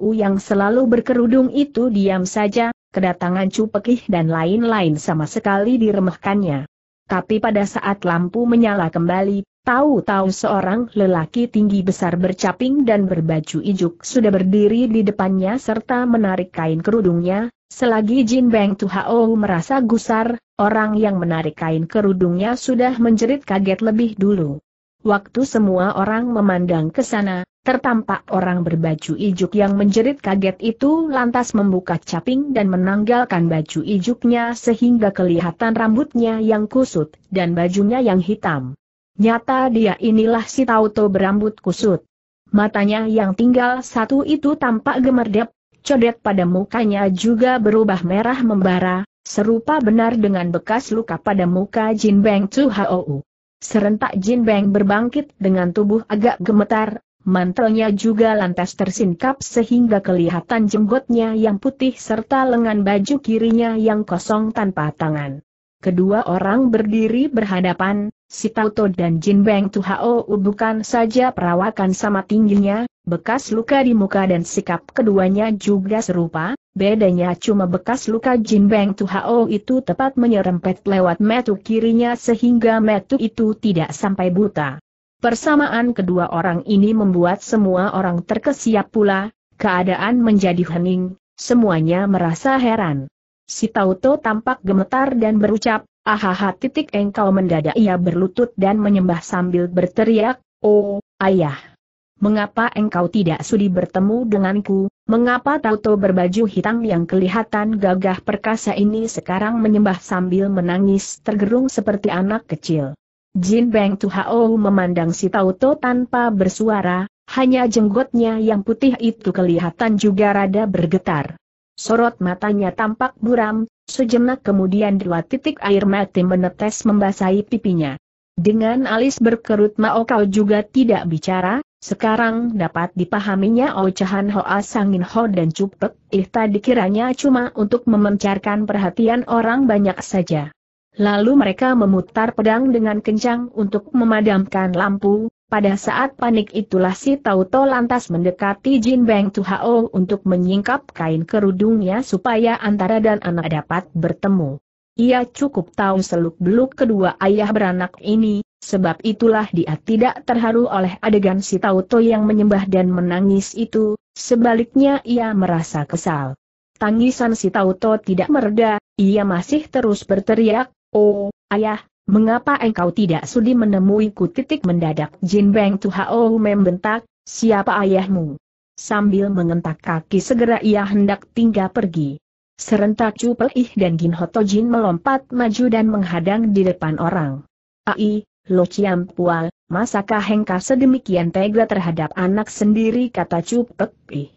S1: u yang selalu berkerudung itu diam saja, kedatangan Pekih dan lain-lain sama sekali diremehkannya. Tapi pada saat lampu menyala kembali, tahu-tahu seorang lelaki tinggi besar bercaping dan berbaju ijuk sudah berdiri di depannya serta menarik kain kerudungnya, selagi Jin Beng u merasa gusar, orang yang menarik kain kerudungnya sudah menjerit kaget lebih dulu. Waktu semua orang memandang ke sana, tertampak orang berbaju ijuk yang menjerit kaget itu lantas membuka caping dan menanggalkan baju ijuknya sehingga kelihatan rambutnya yang kusut dan bajunya yang hitam. Nyata dia inilah si Tauto berambut kusut. Matanya yang tinggal satu itu tampak gemerdep, codet pada mukanya juga berubah merah membara, serupa benar dengan bekas luka pada muka Jin Beng Chu Hou. Serentak Jin Beng berbangkit dengan tubuh agak gemetar, mantelnya juga lantas tersingkap sehingga kelihatan jenggotnya yang putih serta lengan baju kirinya yang kosong tanpa tangan. Kedua orang berdiri berhadapan, si Tauto dan Jin Beng Tuhao bukan saja perawakan sama tingginya, bekas luka di muka dan sikap keduanya juga serupa, bedanya cuma bekas luka Jin Beng Tuhao itu tepat menyerempet lewat metu kirinya sehingga metu itu tidak sampai buta. Persamaan kedua orang ini membuat semua orang terkesiap pula, keadaan menjadi hening, semuanya merasa heran. Si Tauto tampak gemetar dan berucap, ahaha titik engkau mendadak ia berlutut dan menyembah sambil berteriak, oh, ayah. Mengapa engkau tidak sudi bertemu denganku, mengapa Tauto berbaju hitam yang kelihatan gagah perkasa ini sekarang menyembah sambil menangis tergerung seperti anak kecil. Jin Beng Tuhao memandang si Tauto tanpa bersuara, hanya jenggotnya yang putih itu kelihatan juga rada bergetar. Sorot matanya tampak buram, sejenak kemudian dua titik air mati menetes membasahi pipinya. Dengan alis berkerut Mao Kau juga tidak bicara, sekarang dapat dipahaminya ocehan oh Hoa Sangin Ho dan Cupek, Ih tadi kiranya cuma untuk memencarkan perhatian orang banyak saja. Lalu mereka memutar pedang dengan kencang untuk memadamkan lampu, pada saat panik itulah si Tauto lantas mendekati Jin Beng Hao untuk menyingkap kain kerudungnya supaya antara dan anak dapat bertemu. Ia cukup tahu seluk-beluk kedua ayah beranak ini, sebab itulah dia tidak terharu oleh adegan si Tauto yang menyembah dan menangis itu, sebaliknya ia merasa kesal. Tangisan si Tauto tidak mereda, ia masih terus berteriak, Oh, ayah, mengapa engkau tidak sudi menemuiku titik mendadak Jin Beng Tuhao membentak, siapa ayahmu? Sambil mengentak kaki segera ia hendak tinggal pergi. Serentak Chu ih dan Gin Hoto Jin melompat maju dan menghadang di depan orang. Ai, Lo Chiam Pual, masakah engkau sedemikian tega terhadap anak sendiri kata Chu ih.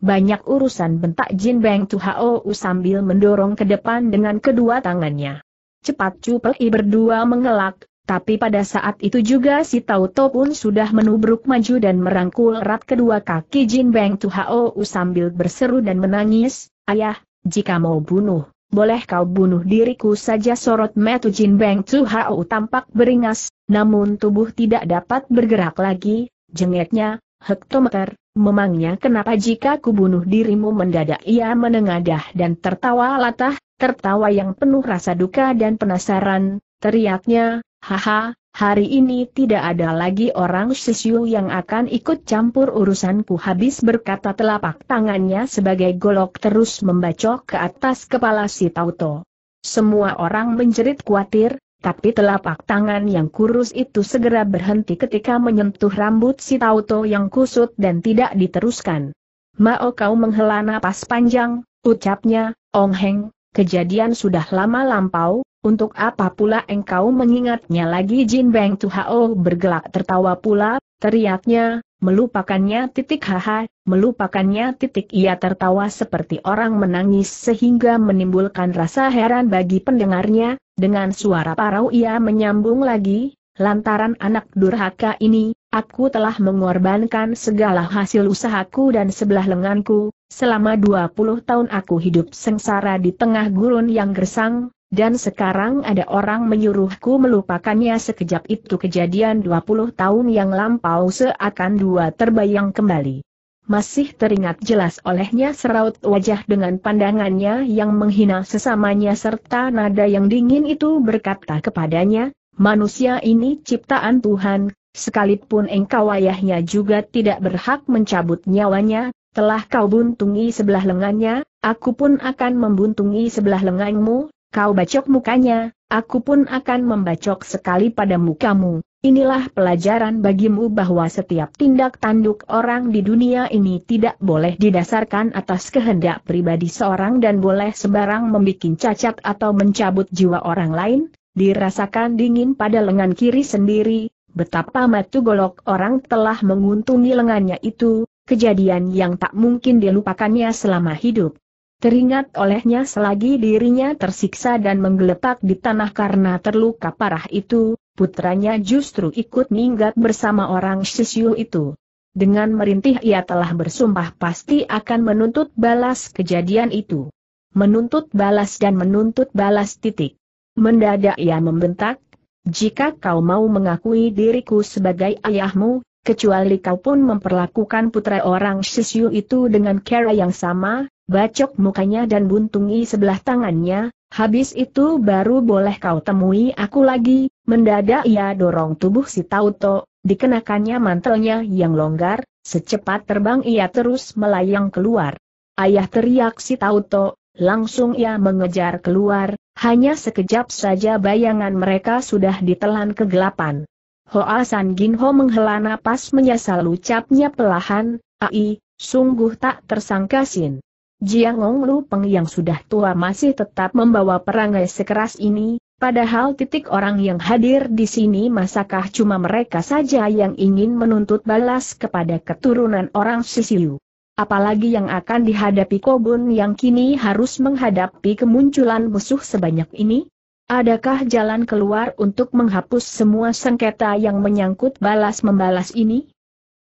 S1: Banyak urusan bentak Jin Beng Tuhao sambil mendorong ke depan dengan kedua tangannya. Cepat Cu Pei berdua mengelak, tapi pada saat itu juga si Tauto pun sudah menubruk maju dan merangkul erat kedua kaki Jin Beng Tuhao sambil berseru dan menangis, Ayah, jika mau bunuh, boleh kau bunuh diriku saja sorot metu Jin Beng Tuhao tampak beringas, namun tubuh tidak dapat bergerak lagi, jengeknya, hektometer, memangnya kenapa jika kubunuh dirimu mendadak ia menengadah dan tertawa latah, tertawa yang penuh rasa duka dan penasaran, teriaknya, haha, hari ini tidak ada lagi orang Sisiu yang akan ikut campur urusanku habis berkata telapak tangannya sebagai golok terus membacok ke atas kepala si Tauto. Semua orang menjerit khawatir, tapi telapak tangan yang kurus itu segera berhenti ketika menyentuh rambut si Tauto yang kusut dan tidak diteruskan. Mao kau menghela napas panjang, ucapnya, Ong Heng, Kejadian sudah lama lampau, untuk apa pula engkau mengingatnya lagi Jin Beng Tuhao bergelak tertawa pula, teriaknya, melupakannya titik haha, melupakannya titik ia tertawa seperti orang menangis sehingga menimbulkan rasa heran bagi pendengarnya, dengan suara parau ia menyambung lagi, lantaran anak durhaka ini, aku telah mengorbankan segala hasil usahaku dan sebelah lenganku, Selama 20 tahun aku hidup sengsara di tengah gurun yang gersang, dan sekarang ada orang menyuruhku melupakannya sekejap itu kejadian 20 tahun yang lampau seakan dua terbayang kembali. Masih teringat jelas olehnya seraut wajah dengan pandangannya yang menghina sesamanya serta nada yang dingin itu berkata kepadanya, manusia ini ciptaan Tuhan, sekalipun engkau ayahnya juga tidak berhak mencabut nyawanya, telah kau buntungi sebelah lengannya, aku pun akan membuntungi sebelah lenganmu, kau bacok mukanya, aku pun akan membacok sekali pada mukamu. Inilah pelajaran bagimu bahwa setiap tindak tanduk orang di dunia ini tidak boleh didasarkan atas kehendak pribadi seorang dan boleh sembarang membuat cacat atau mencabut jiwa orang lain, dirasakan dingin pada lengan kiri sendiri, betapa matu golok orang telah menguntungi lengannya itu, kejadian yang tak mungkin dilupakannya selama hidup. Teringat olehnya selagi dirinya tersiksa dan menggeletak di tanah karena terluka parah itu, putranya justru ikut minggat bersama orang Shisyu itu. Dengan merintih ia telah bersumpah pasti akan menuntut balas kejadian itu. Menuntut balas dan menuntut balas titik. Mendadak ia membentak, jika kau mau mengakui diriku sebagai ayahmu, kecuali kau pun memperlakukan putra orang Shisyu itu dengan cara yang sama, bacok mukanya dan buntungi sebelah tangannya, habis itu baru boleh kau temui aku lagi, mendadak ia dorong tubuh si Tauto, dikenakannya mantelnya yang longgar, secepat terbang ia terus melayang keluar. Ayah teriak si Tauto, langsung ia mengejar keluar, hanya sekejap saja bayangan mereka sudah ditelan kegelapan. Hoa San Gin Ho menghela napas menyesal ucapnya pelahan, ai, sungguh tak tersangka Sin. Jiangong Lu Peng yang sudah tua masih tetap membawa perangai sekeras ini, Padahal titik orang yang hadir di sini masakah cuma mereka saja yang ingin menuntut balas kepada keturunan orang Sisiu. Apalagi yang akan dihadapi Kobun yang kini harus menghadapi kemunculan musuh sebanyak ini? Adakah jalan keluar untuk menghapus semua sengketa yang menyangkut balas-membalas ini?